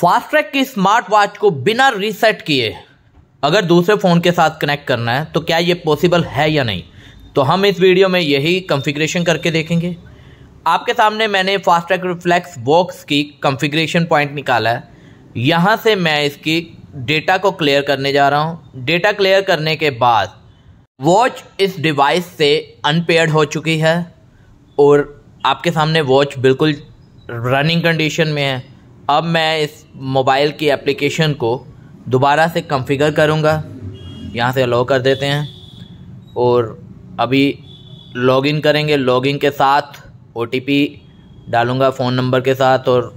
फास्ट्रैक की smart watch को बिना रीसेट किए अगर दूसरे फ़ोन के साथ कनेक्ट करना है तो क्या ये पॉसिबल है या नहीं तो हम इस वीडियो में यही कॉन्फ़िगरेशन करके देखेंगे आपके सामने मैंने फास्ट्रैक रिफ्लेक्स बॉक्स की कॉन्फ़िगरेशन पॉइंट निकाला है यहाँ से मैं इसकी डेटा को क्लियर करने जा रहा हूँ डेटा क्लियर करने के बाद वॉच इस डिवाइस से अनपेयर्ड हो चुकी है और आपके सामने वॉच बिल्कुल रनिंग कंडीशन में है अब मैं इस मोबाइल की एप्लीकेशन को दोबारा से कॉन्फ़िगर करूँगा यहाँ से अलाउ कर देते हैं और अभी लॉगिन करेंगे लॉगिन के साथ ओ डालूँगा फ़ोन नंबर के साथ और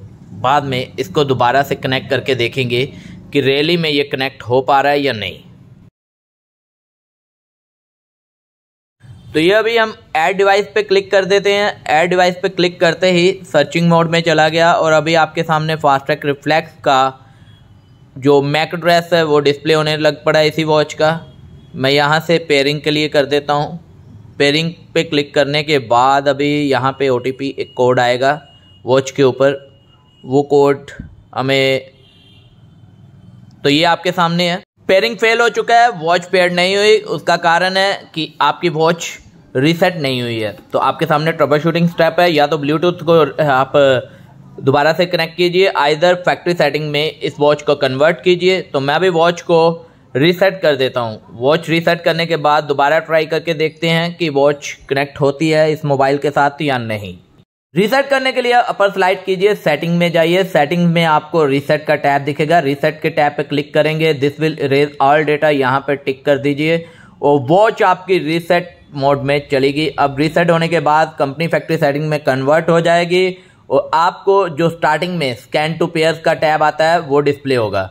बाद में इसको दोबारा से कनेक्ट करके देखेंगे कि रैली में ये कनेक्ट हो पा रहा है या नहीं तो ये अभी हम ऐड डिवाइस पे क्लिक कर देते हैं ऐड डिवाइस पे क्लिक करते ही सर्चिंग मोड में चला गया और अभी आपके सामने फास्ट्रैक रिफ्लेक्स का जो मैक ड्रेस है वो डिस्प्ले होने लग पड़ा है इसी वॉच का मैं यहाँ से पेयरिंग के लिए कर देता हूँ पेयरिंग पे क्लिक करने के बाद अभी यहाँ पे ओ एक कोड आएगा वॉच के ऊपर वो कोड हमें तो ये आपके सामने है पेयरिंग फेल हो चुका है वॉच पेयर नहीं हुई उसका कारण है कि आपकी वॉच रीसेट नहीं हुई है तो आपके सामने ट्रबल शूटिंग स्टेप है या तो ब्लूटूथ को आप दोबारा से कनेक्ट कीजिए आइधर फैक्ट्री सेटिंग में इस वॉच को कन्वर्ट कीजिए तो मैं भी वॉच को रीसेट कर देता हूँ वॉच रीसेट करने के बाद दोबारा ट्राई करके देखते हैं कि वॉच कनेक्ट होती है इस मोबाइल के साथ या नहीं रीसेट करने के लिए अपर स्लाइड कीजिए सेटिंग में जाइए सेटिंग में आपको रीसेट का टैब दिखेगा रीसेट के टैब पे क्लिक करेंगे this will erase all data यहाँ पे टिक कर दीजिए और वॉच आपकी रीसेट मोड में चलेगी अब रीसेट होने के बाद कंपनी फैक्ट्री सेटिंग में कन्वर्ट हो जाएगी और आपको जो स्टार्टिंग में स्कैन टू पेयर्स का टैब आता है वो डिस्प्ले होगा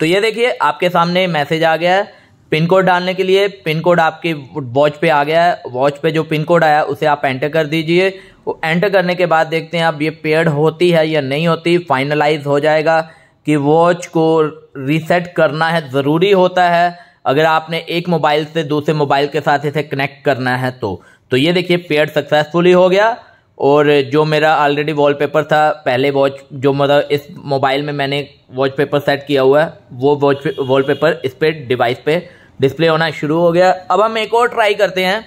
तो ये देखिए आपके सामने मैसेज आ गया है पिन कोड डालने के लिए पिन कोड आपके वॉच पे आ गया है वॉच पे जो पिन कोड आया उसे आप एंटर कर दीजिए एंटर करने के बाद देखते हैं आप ये पेड होती है या नहीं होती फाइनलाइज हो जाएगा कि वॉच को रीसेट करना है ज़रूरी होता है अगर आपने एक मोबाइल से दूसरे मोबाइल के साथ इसे कनेक्ट करना है तो तो ये देखिए पेड सक्सेसफुली हो गया और जो मेरा ऑलरेडी वॉलपेपर था पहले वॉच जो मतलब इस मोबाइल में मैंने वॉलपेपर सेट किया हुआ है वो वॉच वॉलपेपर इस पर डिवाइस पे डिस्प्ले होना शुरू हो गया अब हम एक और ट्राई करते हैं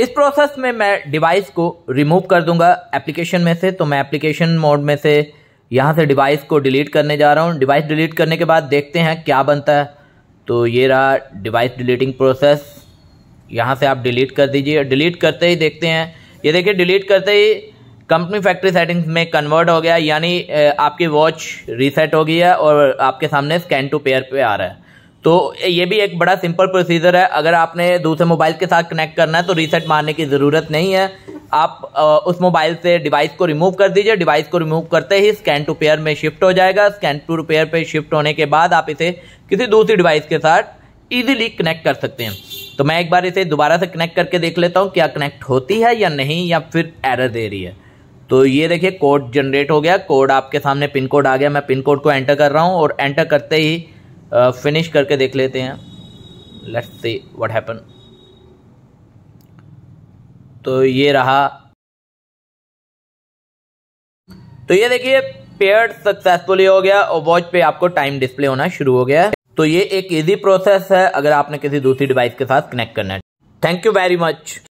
इस प्रोसेस में मैं डिवाइस को रिमूव कर दूंगा एप्लीकेशन में से तो मैं एप्लीकेशन मोड में से यहाँ से डिवाइस को डिलीट करने जा रहा हूँ डिवाइस डिलीट करने के बाद देखते हैं क्या बनता है तो ये रहा डिवाइस डिलीटिंग प्रोसेस यहाँ से आप डिलीट कर दीजिए डिलीट करते ही देखते हैं ये देखिए डिलीट करते ही कंपनी फैक्ट्री सेटिंग्स में कन्वर्ट हो गया यानी आपकी वॉच रीसेट हो गई है और आपके सामने स्कैन टू पेयर पे आ रहा है तो ये भी एक बड़ा सिंपल प्रोसीजर है अगर आपने दूसरे मोबाइल के साथ कनेक्ट करना है तो रीसेट मारने की ज़रूरत नहीं है आप उस मोबाइल से डिवाइस को रिमूव कर दीजिए डिवाइस को रिमूव करते ही स्कैन टू पेयर में शिफ्ट हो जाएगा स्कैन टू पेयर पे शिफ्ट होने के बाद आप इसे किसी दूसरी डिवाइस के साथ ईजिली कनेक्ट कर सकते हैं तो मैं एक बार इसे दोबारा से कनेक्ट करके देख लेता हूँ क्या कनेक्ट होती है या नहीं या फिर एरर दे रही है तो ये देखिए कोड जनरेट हो गया कोड आपके सामने पिन कोड आ गया मैं पिन कोड को एंटर कर रहा हूँ और एंटर करते ही फिनिश करके देख लेते हैं लेट्स सी व्हाट हैपन तो ये रहा तो ये देखिए पेयर सक्सेसफुली हो गया और वॉच पे आपको टाइम डिस्प्ले होना शुरू हो गया तो ये एक ईजी प्रोसेस है अगर आपने किसी दूसरी डिवाइस के साथ कनेक्ट करना है थैंक यू वेरी मच